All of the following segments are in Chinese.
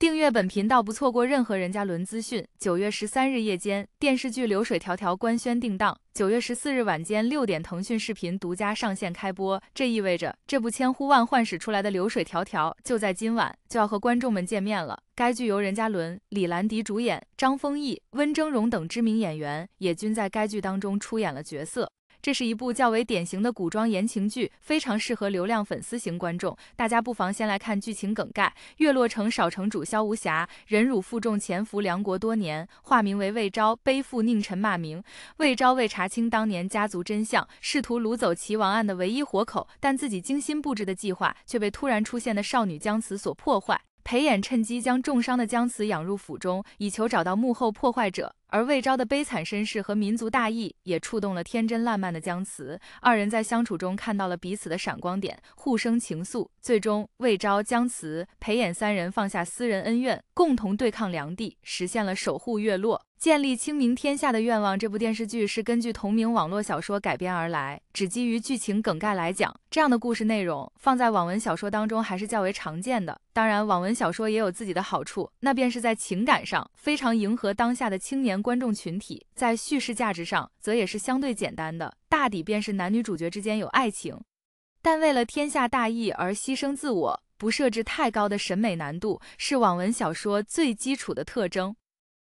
订阅本频道，不错过任何人家伦资讯。九月十三日夜间，电视剧《流水迢迢》官宣定档。九月十四日晚间六点，腾讯视频独家上线开播。这意味着，这部千呼万唤始出来的《流水迢迢》就在今晚就要和观众们见面了。该剧由任嘉伦、李兰迪主演，张丰毅、温峥嵘等知名演员也均在该剧当中出演了角色。这是一部较为典型的古装言情剧，非常适合流量粉丝型观众。大家不妨先来看剧情梗概：月落城少城主萧无暇忍辱负重，潜伏梁国多年，化名为魏昭，背负佞臣骂名。魏昭为查清当年家族真相，试图掳走齐王案的唯一活口，但自己精心布置的计划却被突然出现的少女姜慈所破坏。裴琰趁机将重伤的姜慈养入府中，以求找到幕后破坏者。而魏昭的悲惨身世和民族大义也触动了天真烂漫的姜慈，二人在相处中看到了彼此的闪光点，互生情愫。最终，魏昭、姜慈、裴琰三人放下私人恩怨，共同对抗梁帝，实现了守护月落、建立清明天下的愿望。这部电视剧是根据同名网络小说改编而来，只基于剧情梗概来讲。这样的故事内容放在网文小说当中还是较为常见的。当然，网文小说也有自己的好处，那便是在情感上非常迎合当下的青年观众群体；在叙事价值上，则也是相对简单的，大抵便是男女主角之间有爱情，但为了天下大义而牺牲自我，不设置太高的审美难度，是网文小说最基础的特征。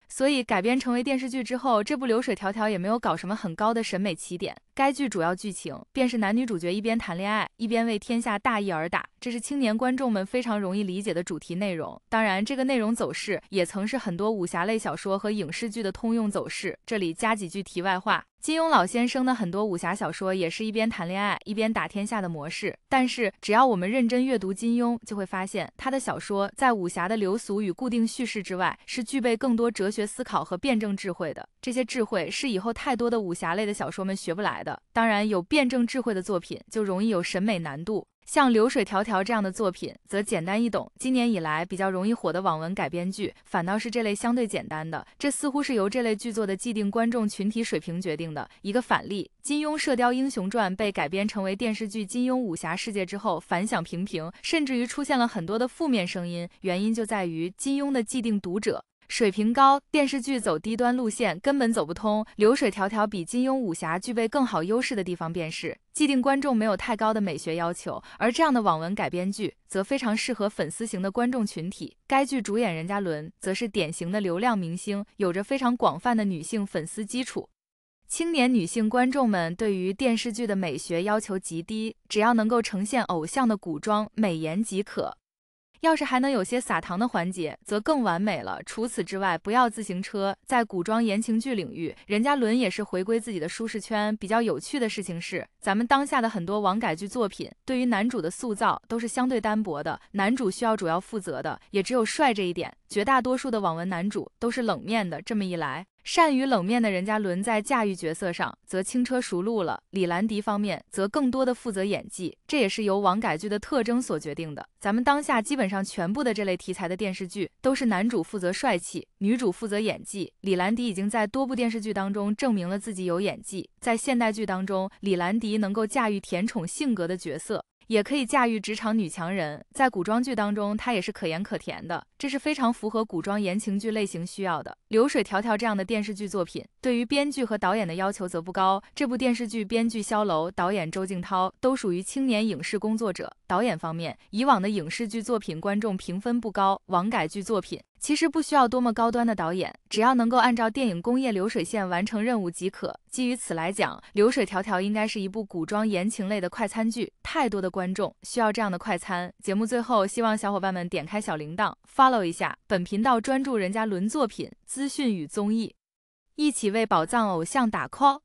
所以改编成为电视剧之后，这部《流水迢迢》也没有搞什么很高的审美起点。该剧主要剧情便是男女主角一边谈恋爱，一边为天下大义而打，这是青年观众们非常容易理解的主题内容。当然，这个内容走势也曾是很多武侠类小说和影视剧的通用走势。这里加几句题外话：金庸老先生的很多武侠小说也是一边谈恋爱，一边打天下的模式。但是，只要我们认真阅读金庸，就会发现他的小说在武侠的流俗与固定叙事之外，是具备更多哲学思考和辩证智慧的。这些智慧是以后太多的武侠类的小说们学不来。的当然有辩证智慧的作品就容易有审美难度，像《流水迢迢》这样的作品则简单易懂。今年以来比较容易火的网文改编剧，反倒是这类相对简单的。这似乎是由这类剧作的既定观众群体水平决定的。一个反例，《金庸射雕英雄传》被改编成为电视剧《金庸武侠世界》之后，反响平平，甚至于出现了很多的负面声音。原因就在于金庸的既定读者。水平高，电视剧走低端路线根本走不通。流水迢迢比金庸武侠具备更好优势的地方，便是既定观众没有太高的美学要求，而这样的网文改编剧则非常适合粉丝型的观众群体。该剧主演任嘉伦则是典型的流量明星，有着非常广泛的女性粉丝基础。青年女性观众们对于电视剧的美学要求极低，只要能够呈现偶像的古装美颜即可。要是还能有些撒糖的环节，则更完美了。除此之外，不要自行车。在古装言情剧领域，人家轮也是回归自己的舒适圈。比较有趣的事情是，咱们当下的很多网改剧作品，对于男主的塑造都是相对单薄的。男主需要主要负责的，也只有帅这一点。绝大多数的网文男主都是冷面的。这么一来，善于冷面的人家伦在驾驭角色上则轻车熟路了，李兰迪方面则更多的负责演技，这也是由网改剧的特征所决定的。咱们当下基本上全部的这类题材的电视剧都是男主负责帅气，女主负责演技。李兰迪已经在多部电视剧当中证明了自己有演技，在现代剧当中，李兰迪能够驾驭甜宠性格的角色。也可以驾驭职场女强人，在古装剧当中，她也是可盐可甜的，这是非常符合古装言情剧类型需要的。流水迢迢这样的电视剧作品，对于编剧和导演的要求则不高。这部电视剧编剧萧楼，导演周静涛都属于青年影视工作者。导演方面，以往的影视剧作品观众评分不高，网改剧作品。其实不需要多么高端的导演，只要能够按照电影工业流水线完成任务即可。基于此来讲，《流水迢迢》应该是一部古装言情类的快餐剧。太多的观众需要这样的快餐节目。最后，希望小伙伴们点开小铃铛，follow 一下本频道，专注人家伦作品资讯与综艺，一起为宝藏偶像打 call。